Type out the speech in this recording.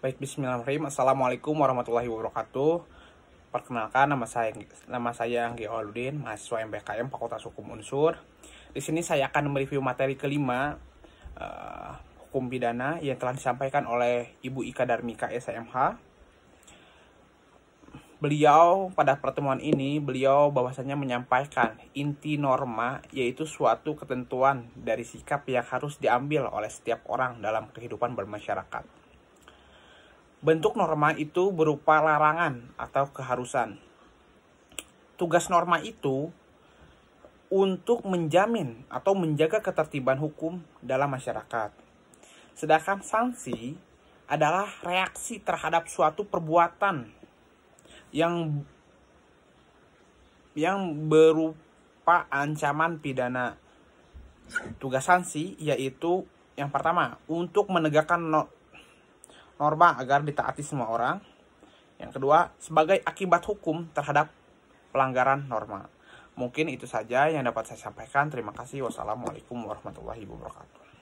Baik, bismillahirrahmanirrahim. Assalamualaikum warahmatullahi wabarakatuh. Perkenalkan nama saya nama saya Anggi aludin mahasiswa MBKM Fakultas Hukum Unsur. Di sini saya akan mereview materi kelima uh, hukum pidana yang telah disampaikan oleh Ibu Ika Darmika SMH. Beliau pada pertemuan ini beliau bahwasanya menyampaikan inti norma yaitu suatu ketentuan dari sikap yang harus diambil oleh setiap orang dalam kehidupan bermasyarakat. Bentuk norma itu berupa larangan atau keharusan. Tugas norma itu untuk menjamin atau menjaga ketertiban hukum dalam masyarakat. Sedangkan sanksi adalah reaksi terhadap suatu perbuatan yang yang berupa ancaman pidana. Tugas sanksi yaitu yang pertama untuk menegakkan norma agar ditaati semua orang. Yang kedua, sebagai akibat hukum terhadap pelanggaran norma. Mungkin itu saja yang dapat saya sampaikan. Terima kasih. Wassalamualaikum warahmatullahi wabarakatuh.